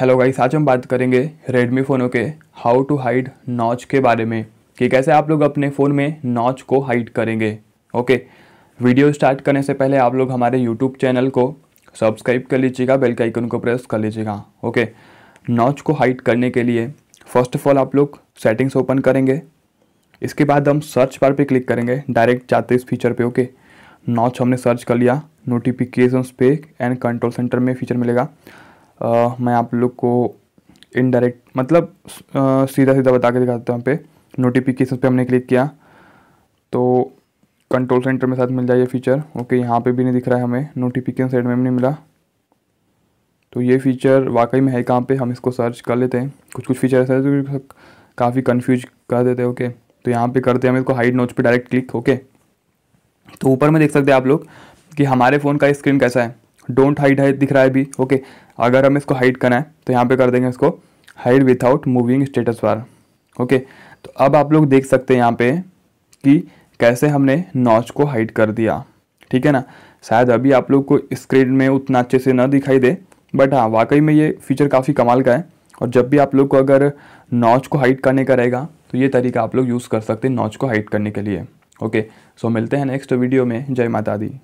hello guys आज हम बात करेंगे रेडमी फ़ोनों के हाउ टू हाइड नॉच के बारे में कि कैसे आप लोग अपने फ़ोन में नॉच को हाइड करेंगे ओके वीडियो स्टार्ट करने से पहले आप लोग हमारे यूट्यूब चैनल को सब्सक्राइब कर लीजिएगा बेल के आइकन को प्रेस कर लीजिएगा ओके नॉच को हाइड करने के लिए फर्स्ट ऑफ ऑल आप लोग सेटिंग्स ओपन करेंगे इसके बाद हम सर्च बार पर क्लिक करेंगे डायरेक्ट जाते इस फीचर पर ओके नॉच हमने सर्च कर लिया नोटिफिकेशन पे एंड कंट्रोल सेंटर में फीचर मिलेगा आ, मैं आप लोग को इनडायरेक्ट मतलब आ, सीधा सीधा बता के दिखाता हूँ पे नोटिफिकेशन पे हमने क्लिक किया तो कंट्रोल सेंटर में साथ मिल जाए ये फीचर ओके यहाँ पे भी नहीं दिख रहा है हमें नोटिफिकेशन साइड में भी नहीं मिला तो ये फीचर वाकई में है कहाँ पे हम इसको सर्च कर लेते हैं कुछ कुछ फीचर ऐसे जो काफ़ी कन्फ्यूज कर देते हैं ओके तो यहाँ पे करते हैं हम इसको हाइड नोच पे डायरेक्ट क्लिक ओके तो ऊपर में देख सकते हैं आप लोग कि हमारे फ़ोन का स्क्रीन कैसा है डोंट हाइड हाइड दिख रहा है अभी ओके अगर हम इसको हाइड करना है तो यहाँ पे कर देंगे इसको hide without moving status bar okay तो अब आप लोग देख सकते हैं यहाँ पे कि कैसे हमने नॉच को हाइड कर दिया ठीक है ना शायद अभी आप लोग को स्क्रीन में उतना अच्छे से ना दिखाई दे बट हाँ वाकई में ये फीचर काफ़ी कमाल का है और जब भी आप लोग को अगर नॉच को हाइड करने का रहेगा तो ये तरीका आप लोग यूज़ कर सकते हैं नॉच को हाइड करने के लिए ओके सो मिलते हैं नेक्स्ट वीडियो में जय माता दी